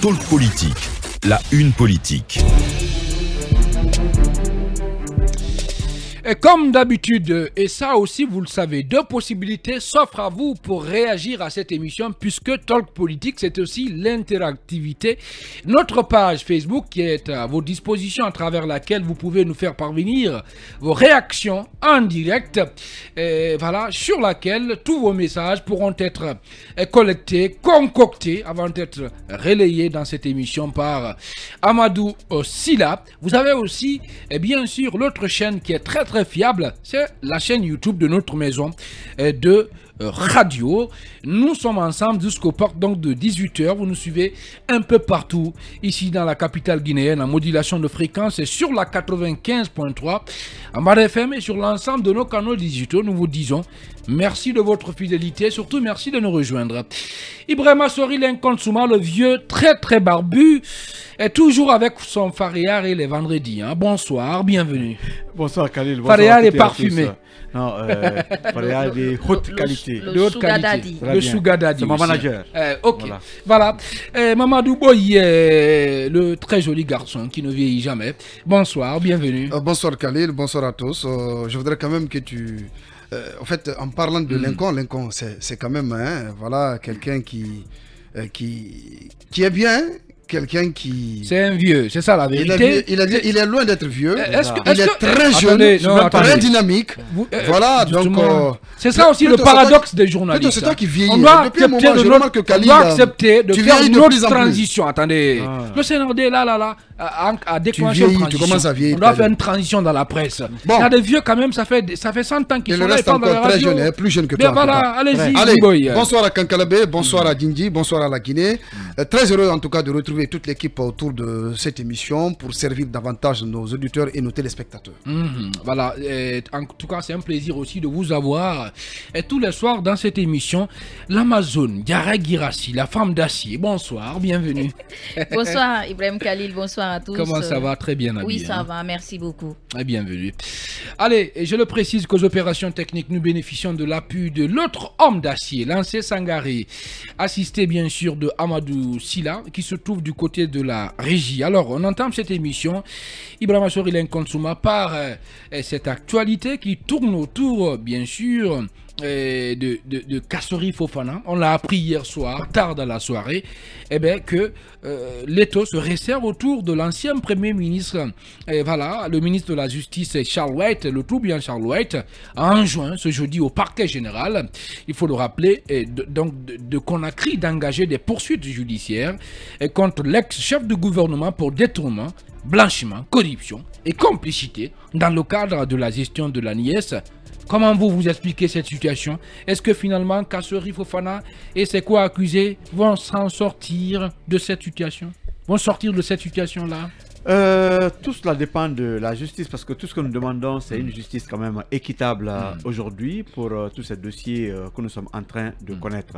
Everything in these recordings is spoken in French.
Talk politique, la une politique. Et comme d'habitude, et ça aussi vous le savez, deux possibilités s'offrent à vous pour réagir à cette émission puisque Talk Politique c'est aussi l'interactivité. Notre page Facebook qui est à vos dispositions à travers laquelle vous pouvez nous faire parvenir vos réactions en direct. Et voilà, sur laquelle tous vos messages pourront être euh, collectés, concoctés avant d'être relayés dans cette émission par Amadou Silla. Vous avez aussi, et eh bien sûr, l'autre chaîne qui est très très fiable, c'est la chaîne YouTube de notre maison euh, de euh, radio. Nous sommes ensemble jusqu'au portes donc de 18h. Vous nous suivez un peu partout ici dans la capitale guinéenne en modulation de fréquence et sur la 95.3 en Mar FM et sur l'ensemble de nos canaux digitaux. Nous vous disons Merci de votre fidélité et surtout merci de nous rejoindre. Ibrahima Sori l'inconsommable, le vieux très très barbu, est toujours avec son Fariar et les vendredis. Hein. Bonsoir, bienvenue. Bonsoir Khalil. Bonsoir Fariar est parfumé. Non, euh, est de haute qualité. Le, qualité. Le Sugadadi. C'est mon manager. Euh, ok. Voilà. Euh, Mamadou Boy est euh, le très joli garçon qui ne vieillit jamais. Bonsoir, bienvenue. Euh, bonsoir Khalil, bonsoir à tous. je voudrais quand même que tu euh, en fait, en parlant de mm. Lincoln, Lincoln, c'est quand même hein, voilà, quelqu'un qui, euh, qui, qui est bien, hein, quelqu'un qui. C'est un vieux, c'est ça la vérité. Il, a, il, est loin d'être vieux. Euh, est est il est très jeune, très dynamique. voilà, donc. c'est ça aussi le paradoxe des journalistes. C'est toi hein. qui vieillis. On doit Depuis accepter moment, de, notre, que Khalil, Tu doit de faire une autre transition. Attendez. Ah. Le Sénardé, là, là, là à, déclencher une transition. Tu commences à vieillir, on doit faire une transition dans la presse. Il y a des vieux quand même, ça fait, ça fait 100 ans qu'ils sont là. encore dans la très jeune, hein, plus jeune que toi. Voilà, allez-y. bonsoir à Kankalabé, bonsoir à Dindi, bonsoir à la Guinée. Euh, très heureux en tout cas de retrouver toute l'équipe autour de cette émission pour servir davantage nos auditeurs et nos téléspectateurs. Mhm, voilà, en tout cas c'est un plaisir aussi de vous avoir. Et tous les soirs dans cette émission, l'Amazon, Yara Girassi, la femme d'acier. Bonsoir, bienvenue. bonsoir Ibrahim Khalil, bonsoir. Comment ça va Très bien, Oui, ça hein. va, merci beaucoup. Et bienvenue. Allez, je le précise qu'aux opérations techniques, nous bénéficions de l'appui de l'autre homme d'acier, lancé Sangaré, assisté bien sûr de Amadou Silla, qui se trouve du côté de la régie. Alors, on entend cette émission. Ibrahim Sorilin Konsuma par euh, cette actualité qui tourne autour, bien sûr, de, de, Fofana, hein. on l'a appris hier soir, tard dans la soirée, eh bien que euh, se resserre autour de l'ancien Premier ministre, voilà, le ministre de la Justice Charles White, le tout bien Charles White, en juin, ce jeudi au parquet général, il faut le rappeler, et donc de, d'engager des poursuites judiciaires contre l'ex-chef de gouvernement pour détournement, blanchiment, corruption et complicité dans le cadre de la gestion de la nièce Comment vous vous expliquez cette situation Est-ce que finalement Kassori Fofana et ses co accusés vont s'en sortir de cette situation Vont sortir de cette situation-là euh, tout cela dépend de la justice parce que tout ce que nous demandons, c'est une justice quand même équitable euh, mm. aujourd'hui pour euh, tous ces dossiers que nous sommes en train de mm. connaître.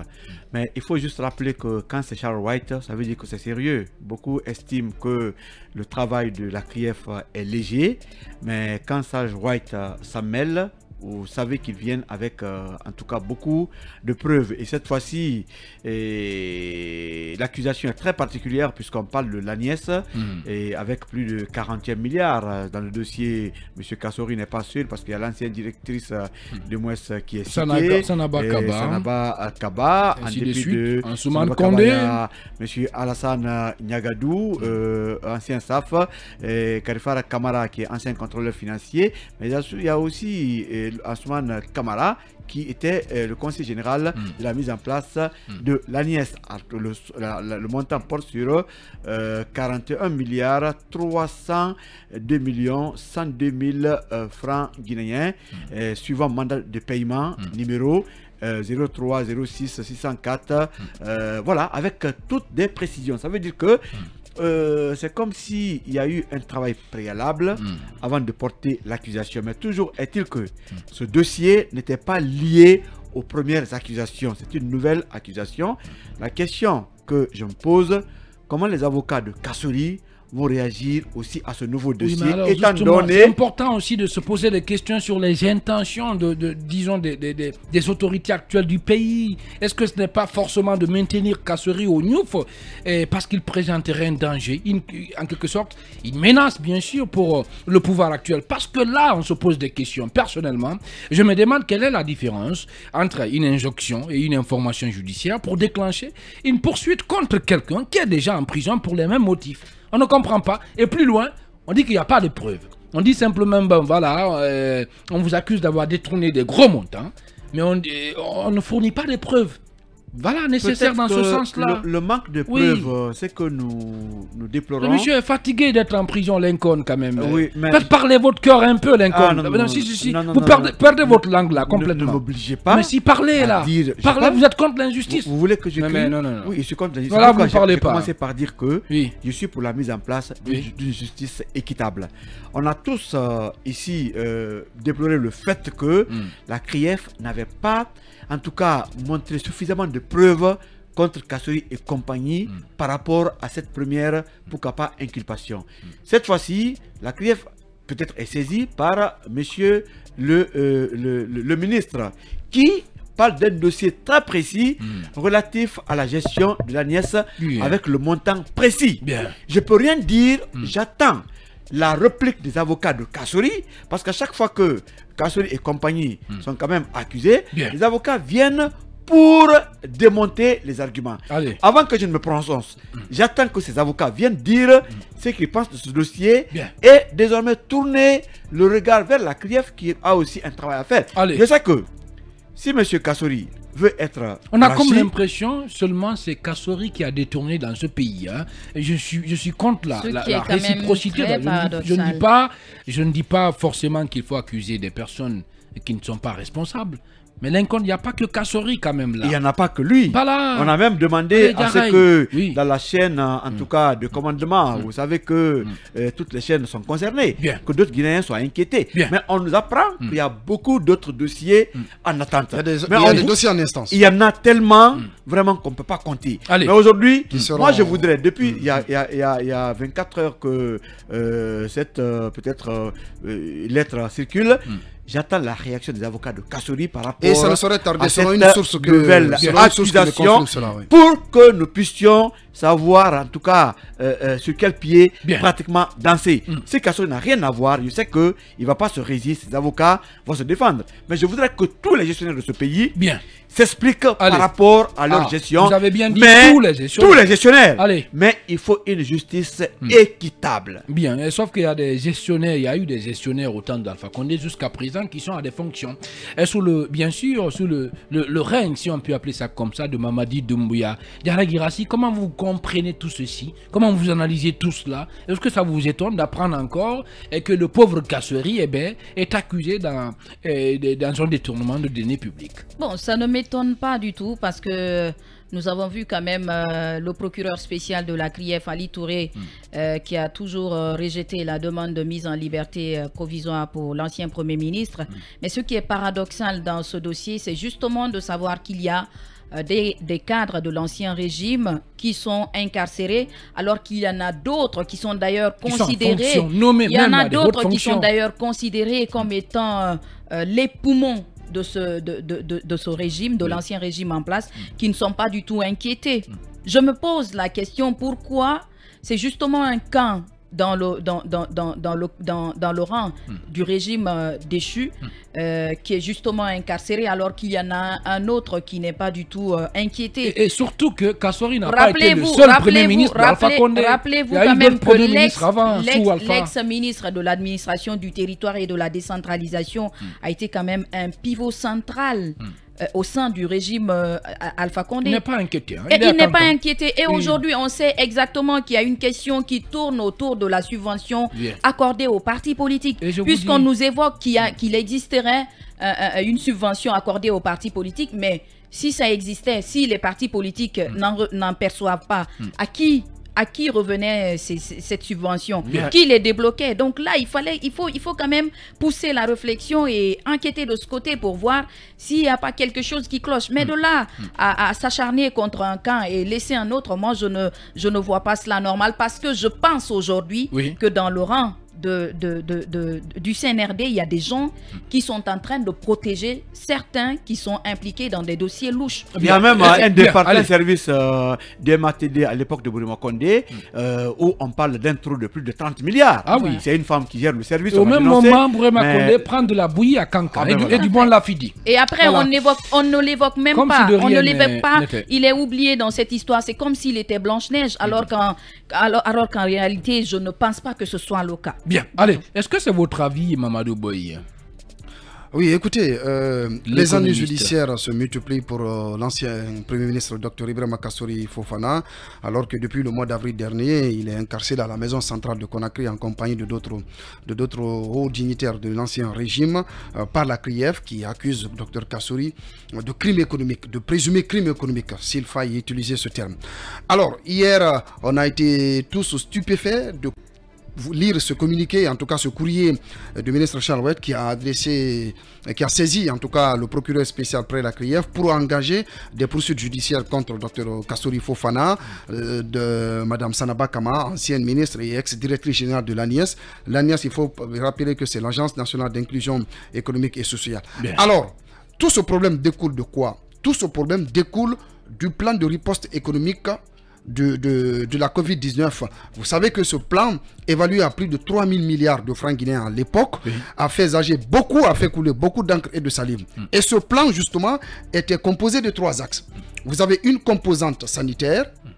Mais il faut juste rappeler que quand c'est Charles White, ça veut dire que c'est sérieux. Beaucoup estiment que le travail de la CRIEF est léger, mais quand Sage White s'en mêle, vous savez qu'ils viennent avec euh, en tout cas beaucoup de preuves. Et cette fois-ci, l'accusation est très particulière puisqu'on parle de l'Agnès mhm. et avec plus de 40e milliards euh, dans le dossier. M. Kassori n'est pas sûr parce qu'il y a l'ancienne directrice euh, mhm. de Mouès qui est citée. Sanaba Kaba. Sanaba hein. Kaba. En début de, de Monsieur Alassane Nyagadou, mhm. ancien SAF. Et Karifara Kamara qui est ancien contrôleur financier. Mais il y a aussi... Asman Kamara, qui était euh, le conseil général hmm. de la mise en place hmm. de l'ANIES. Le, montant porte sur 41 euh, milliards 302 millions 102 000 euh, francs guinéens, hmm. suivant mandat de paiement numéro 0306604 604 voilà avec toutes des précisions ça veut dire que euh, c'est comme s'il y a eu un travail préalable hmm. avant de porter l'accusation. Mais toujours est-il que ce dossier n'était pas lié aux premières accusations. C'est une nouvelle accusation. La question que je me pose, comment les avocats de Kassori vont réagir aussi à ce nouveau dossier. étant donné... C'est important aussi de se poser des questions sur les intentions de, disons, des, autorités actuelles du pays. Est-ce que ce n'est pas forcément de maintenir Kasseri au Niouf eh, parce qu'il présenterait un danger En quelque sorte, une menace, bien sûr, pour euh, le pouvoir actuel. Parce que là, on se pose des questions. Personnellement, je me demande quelle est la différence entre une injonction et une information judiciaire pour déclencher une poursuite contre quelqu'un qui est déjà en prison pour les mêmes motifs. On ne comprend pas. Et plus loin, on dit qu'il n'y a pas de preuves. On dit simplement, ben voilà, euh, on vous accuse d'avoir détourné des gros montants, mais on, euh, on ne fournit pas de preuves voilà, nécessaire dans ce sens-là. Le, manque de preuves, euh, c'est que nous, nous déplorons. Le monsieur est fatigué d'être en prison, Lincoln, quand même. Oui, euh, mais... Faites parler votre cœur un peu, Lincoln. Ah, ah, non, non, vous perdez, votre langue, là, complètement. Ne, m'obligez pas. Mais si, parlez, là. parlez, vous êtes contre l'injustice. Vous, voulez que je crie non, non, Oui, je suis contre l'injustice. Voilà, vous ne parlez pas. vais commencer par dire que je suis pour la mise en place d'une justice équitable. On a tous, euh, ici, déploré le fait que hmm. la CRIEF n'avait pas en tout cas montrer suffisamment de preuves contre Kassori et compagnie hmm. par rapport à cette première, pour pas, inculpation. Cette fois-ci, la CRIEF peut-être est saisie par monsieur euh, le, le, ministre qui parle d'un dossier très précis hmm. relatif à la gestion de la nièce avec le montant précis. Bien. Je peux rien dire, hmm. j'attends la réplique des avocats de Kassori parce qu'à chaque fois que Kassori et compagnie hmm. sont quand même accusés, les avocats viennent pour démonter les arguments. Allez. Avant que je ne me prononce, sens, hmm. j'attends que ces avocats viennent dire hmm. ce qu'ils pensent de ce dossier et désormais tourner le regard vers la CRIEF qui a aussi un travail à faire. Allez. Je sais que si M. Kassori on a comme l'impression seulement c'est Kassori qui a détourné dans ce pays. Hein. Et je suis, je suis contre la, réciprocité. je, dis pas, je ne dis pas forcément qu'il faut accuser des personnes qui ne sont pas responsables. Mais Lincoln, il n'y a pas que Kassori quand même là. Il n'y en a pas que lui. On a même demandé à ce que dans la chaîne, en mm. tout cas de commandement, mm. vous savez que mm. euh, toutes les chaînes sont concernées, que d'autres Guinéens soient inquiétés. Mais on nous apprend qu'il y a beaucoup d'autres dossiers en attente. Il y a des, dossiers en instance. Il y en a tellement vraiment qu'on ne peut pas compter. Mais aujourd'hui, moi je voudrais, depuis il y, a, 24 heures que euh, cette euh, peut-être lettre circule, J'attends la réaction des avocats de Kassori par rapport à cette une nouvelle pour que nous puissions savoir en tout cas euh, euh, sur quel pied pratiquement danser. C'est mm. Si Kassori n'a rien à voir, je sais qu'il ne va pas se résister, ses avocats vont se défendre. Mais je voudrais que tous les gestionnaires de ce pays s'expliquent par rapport à leur ah, gestion. Vous avez bien dit tous les gestionnaires. Mais il faut une justice mm. équitable. Bien, sauf qu'il y a des gestionnaires, il y a eu des gestionnaires au temps d'Alpha Condé jusqu'à présent qui sont à des fonctions. Et sous le, bien sûr, sous le, le, le règne, si on peut appeler ça comme ça, de Mamadi Doumbouya, Girassi, comment vous comprenez tout ceci Comment vous analysez tout cela Est-ce que ça vous étonne d'apprendre encore et que le pauvre Kasseri et eh ben est accusé dans, eh, dans son détournement de données publiques Bon, ça ne m'étonne pas du tout parce que nous avons vu quand même euh, le procureur spécial de la CRIEF, Ali Touré, hmm. euh, qui a toujours euh, rejeté la demande de mise en liberté provisoire pour l'ancien Premier ministre. Hmm. Mais ce qui est paradoxal dans ce dossier, c'est justement de savoir qu'il y a des, cadres de l'ancien régime qui sont incarcérés, alors qu'il y en a d'autres qui sont d'ailleurs considérés. il y en a d'autres qui sont d'ailleurs considérés comme étant les poumons de ce, de, ce régime, de l'ancien régime en place, mm. qui ne sont pas du tout inquiétés. Mm. Je me pose la question pourquoi c'est justement un camp dans le, dans, dans, dans, dans dans, rang hmm. du régime euh, déchu, hmm. euh, qui est justement incarcéré, alors qu'il y en a un autre qui n'est pas du tout euh, inquiété. Et, surtout que Kassori n'a pas été le seul Premier ministre d'Alpha Condé. Rappelez-vous quand même que l'ex-ministre de l'administration du territoire et de la décentralisation hmm. a été quand même un pivot central euh, au sein du régime euh, Alpha Condé. Il n'est pas inquiété. Hein. il, n'est pas inquiété. Et aujourd'hui, on sait exactement qu'il y a une question qui tourne autour de la subvention accordée aux partis politiques. Puisqu'on nous évoque qu'il existerait euh, une subvention accordée aux partis politiques, mais si ça existait, si les partis politiques hmm. n'en perçoivent pas, hmm. à qui à qui revenait euh, cette subvention Qui les débloquait Donc là, il, fallait, il, faut, il faut quand même pousser la réflexion et enquêter de ce côté pour voir s'il n'y a pas quelque chose qui cloche. Mais mm. de là mm. à, s'acharner contre un camp et laisser un autre, moi, je ne, je ne vois pas cela normal parce que je pense aujourd'hui que dans le rang de, du CNRD, il y a des gens qui sont en train de protéger certains qui sont impliqués dans des dossiers louches. Il y a même euh, un départ de service euh, des MATD à l'époque de Bruno Condé euh, où on parle d'un trou de plus de 30 milliards. Ah oui. C'est une femme qui gère le service. au même moment, Bruno mais... prend de la bouillie à Kankan ah, et, du, bon Lafidi. Et après, on, évoque, on ne l'évoque même pas. on ne l'évoque pas. Il est oublié dans cette histoire. C'est comme s'il était Blanche-Neige alors alors qu'en réalité, je ne pense pas que ce soit le cas. Bien. Allez, est-ce que c'est votre avis, Mamadou Boy oui, écoutez, euh, les années judiciaires se multiplient pour euh, l'ancien Premier ministre Dr Ibrahim kassori Fofana, alors que depuis le mois d'avril dernier, il est incarcéré à la maison centrale de Conakry en compagnie de d'autres hauts dignitaires de l'ancien régime euh, par la CRIEF qui accuse Dr Kassouri de crimes économiques, de présumés crimes économiques, s'il faille utiliser ce terme. Alors, hier, on a été tous stupéfaits de lire ce communiqué, en tout cas ce courrier euh, du ministre Charles qui a adressé, euh, qui a saisi en tout cas le procureur spécial près la CRIEF pour engager des poursuites judiciaires contre le docteur Kassouri Fofana euh, de Mme Sanaba Kama, ancienne ministre et ex-directrice générale de l'ANIES. L'ANIES, il faut rappeler que c'est l'Agence nationale d'inclusion économique et sociale. Alors, tout ce problème découle de quoi Tout ce problème découle du plan de riposte économique de, de, la COVID-19. Vous savez que ce plan, évalué à plus de 3 000 milliards de francs guinéens à l'époque, a fait âgé beaucoup, a fait couler beaucoup d'encre et de salive. Hmm. Et ce plan, justement, était composé de trois axes. Vous avez une composante sanitaire hmm.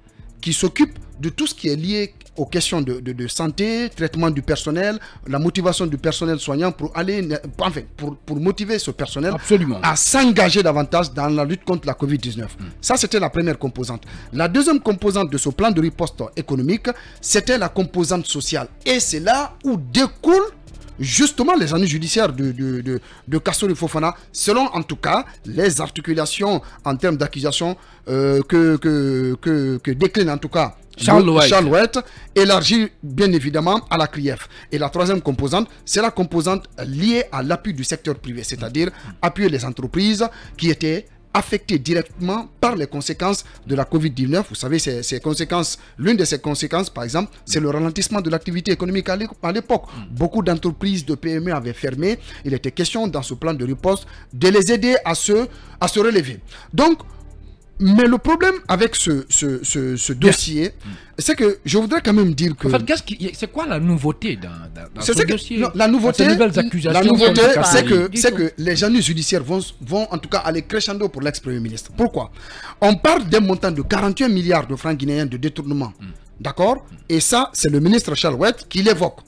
qui s'occupe de tout ce qui est lié aux questions de, santé, traitement du personnel, la motivation du personnel soignant pour aller, enfin, pour, motiver ce personnel à s'engager davantage dans la lutte contre la Covid-19. Hmm. Ça, c'était la première composante. La deuxième composante de ce plan de riposte économique, c'était la composante sociale. Et c'est là où découlent justement les années judiciaires de, de, de, Fofana, selon en tout cas les articulations en termes d'accusation euh, que, que, que, que décline en tout cas Charles, élargie bien évidemment à la CRIEF. Et la troisième composante, c'est la composante liée à l'appui du secteur privé, c'est-à-dire appuyer les entreprises qui étaient affectées directement par les conséquences de la COVID-19. Vous savez, ces conséquences, l'une de ces conséquences, par exemple, c'est le ralentissement de l'activité économique à l'époque. Beaucoup d'entreprises de PME avaient fermé. Il était question dans ce plan de riposte de les aider à se, à se relever. Donc, mais le problème avec ce, dossier, c'est que je voudrais quand même dire que. En fait, c'est quoi la nouveauté dans, ce dossier La nouveauté, c'est que, que les journées judiciaires vont, en tout cas aller crescendo pour l'ex-premier ministre. Pourquoi On parle d'un montant de 41 milliards de francs guinéens de détournement. Hmm. D'accord Et ça, c'est le ministre Charles qui l'évoque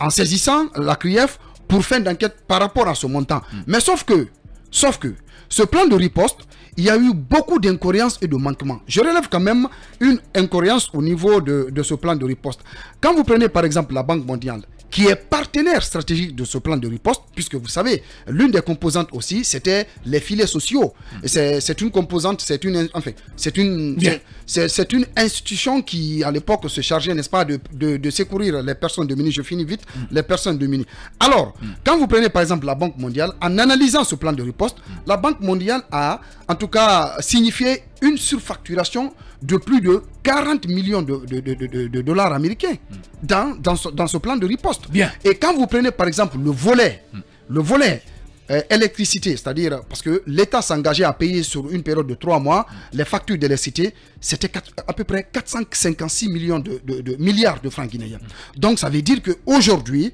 en saisissant la CRIEF pour fin d'enquête par rapport à ce montant. Hmm. Mais sauf que, sauf que, ce plan de riposte il y a eu beaucoup d'incohérences et de manquements. Je relève quand même une incohérence au niveau de, ce plan de riposte. Quand vous prenez par exemple la Banque mondiale, qui est partenaire stratégique de ce plan de riposte, puisque vous savez, l'une des composantes aussi, c'était les filets sociaux. C'est une composante, c'est une, en fait, c'est une, c'est une institution qui, à l'époque, se chargeait, n'est-ce pas, de, de, secourir les personnes de Mini. Je finis vite, mm. les personnes de Mini. Alors, mm. quand vous prenez par exemple la Banque mondiale, en analysant ce plan de riposte, mm. la Banque mondiale a en tout cas, signifier une surfacturation de plus de 40 millions de, dollars américains hmm. dans, dans ce, plan de riposte. Et quand vous prenez par exemple le volet, hmm. le volet euh, électricité, c'est-à-dire parce que l'État s'engageait à payer sur une période de trois mois hmm. les factures d'électricité, c'était à peu près 456 millions de, milliards de francs guinéens. Donc ça veut dire qu'aujourd'hui,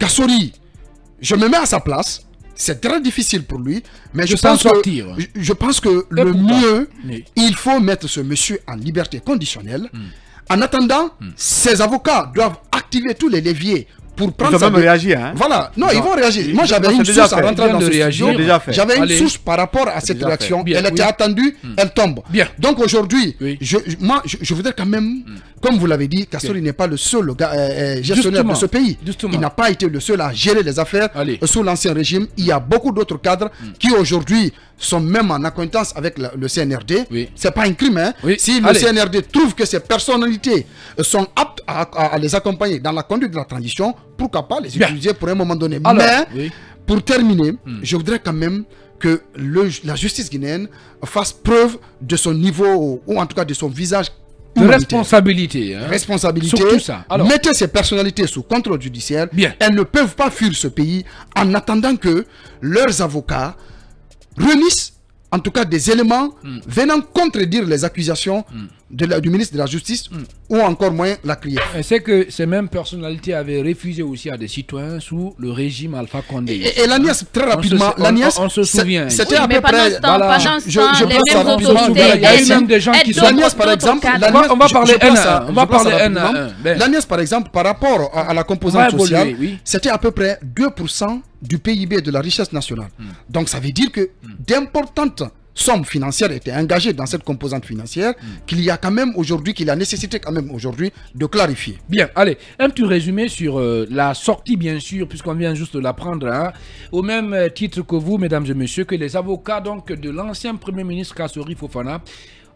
Kassori, je me mets à sa place, c'est très difficile pour lui, mais je, pense, que, le mieux, il faut mettre ce monsieur en liberté conditionnelle. Hmm. En attendant, hmm. ses avocats doivent activer tous les leviers pour prendre ils ont même hein Voilà. Non, ils vont réagir. Moi, j'avais une source en train dans réagir. J'avais une source par rapport à cette réaction. elle était attendue, hmm. elle tombe. Bien. Donc aujourd'hui, je, moi, je, voudrais quand même, hmm. comme vous l'avez dit, Kassori n'est pas le seul euh, euh, gestionnaire de ce pays. Il n'a pas été le seul à gérer les affaires sous l'ancien régime. Il y a beaucoup d'autres cadres hmm. qui aujourd'hui sont même en acquaintance avec le CNRD, Ce c'est pas un crime. Hein? Si le CNRD trouve que ces personnalités euh, sont aptes à, les accompagner dans la conduite de la transition, pourquoi pas les utiliser pour un moment donné. Mais, pour terminer, hmm. je voudrais quand même que la justice guinéenne fasse preuve de son niveau, ou en tout cas de son visage de responsabilité. Hein. Responsabilité. mettez ces personnalités sous contrôle judiciaire. Elles ne peuvent pas fuir ce pays en attendant que leurs avocats réunissent en tout cas des éléments hmm. venant contredire les accusations hmm du ministre de la Justice mm. ou encore moins la Et C'est que ces mêmes personnalités avaient refusé aussi à des citoyens sous le régime Alpha Condé. Et, et l'ANIAS, très rapidement, l'ANIAS, on, se souvient. C'était à peu près... je, pense les il y a des gens qui sont... par exemple... On va parler on va parler hein, ben. L'ANIAS, par exemple, par rapport à la composante sociale, c'était à peu près 2% du PIB de la richesse nationale. Hmm. Donc ça veut dire que hmm. d'importantes somme financière était engagée dans cette composante financière, hmm. qu'il y a quand même aujourd'hui, qu'il a nécessité quand même aujourd'hui de clarifier. Bien, allez, un petit résumé sur euh, la sortie, bien sûr, puisqu'on vient juste de l'apprendre, hein, au même euh, titre que vous, mesdames et messieurs, que les avocats donc de l'ancien Premier ministre Kassori Fofana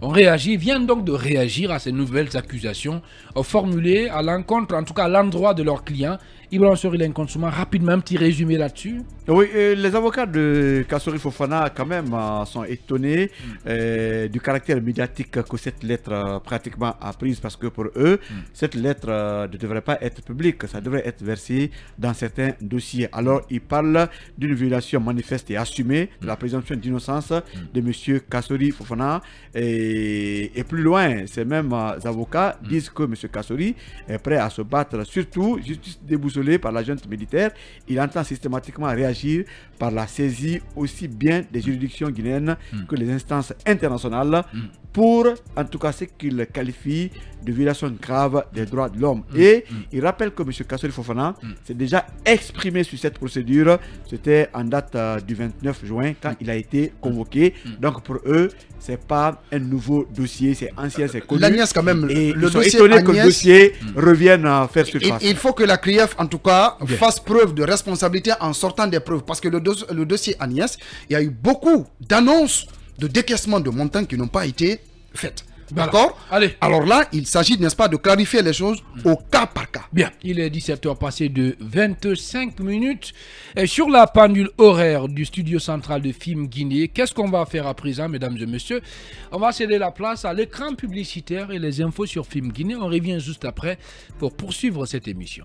on réagit, viennent donc de réagir à ces nouvelles accusations euh, formulées à l'encontre, en tout cas à l'endroit de leurs clients. Ibrahim Sorilin Consuma, rapidement, un petit résumé là-dessus. Oui, les avocats de Kassori Fofana, quand même, euh, sont étonnés mm. euh, du caractère médiatique que cette lettre pratiquement a prise, parce que pour eux, mm. cette lettre ne devrait pas être publique, ça devrait être versé dans certains dossiers. Alors, ils parlent d'une violation manifeste et assumée de la mm. présomption d'innocence de M. Kassori Fofana. Et et, plus loin, ces mêmes euh, avocats mm. disent que M. Kassori est prêt à se battre, surtout, justice déboussolée par la junte militaire, il entend systématiquement réagir par la saisie aussi bien des juridictions guinéennes mm. que les instances internationales mm. pour, en tout cas, ce qu'il qualifie de violation grave des droits de l'homme. Et il rappelle que M. Kassori Fofana s'est déjà exprimé sur cette procédure, c'était en date euh, du 29 juin, quand il a été convoqué. Donc pour eux, ce n'est pas un nouveau nouveau dossier, c'est ancien, c'est connu. quand même. Et le ils sont dossier étonnés que le dossier hmm. revienne à faire ce Il, il faut que la CRIEF en tout cas fasse preuve de responsabilité en sortant des preuves parce que le, le dossier Agnès, il y a eu beaucoup d'annonces de décaissement de montants qui n'ont pas été faites. D'accord Allez. Alors là, il s'agit, n'est-ce pas, de clarifier les choses hmm. au cas par cas. Bien. Il est 17h passé de 25 minutes. Et sur la pendule horaire du studio central de Film Guinée, qu'est-ce qu'on va faire à présent, mesdames et messieurs On va céder la place à l'écran publicitaire et les infos sur Film Guinée. On revient juste après pour poursuivre cette émission.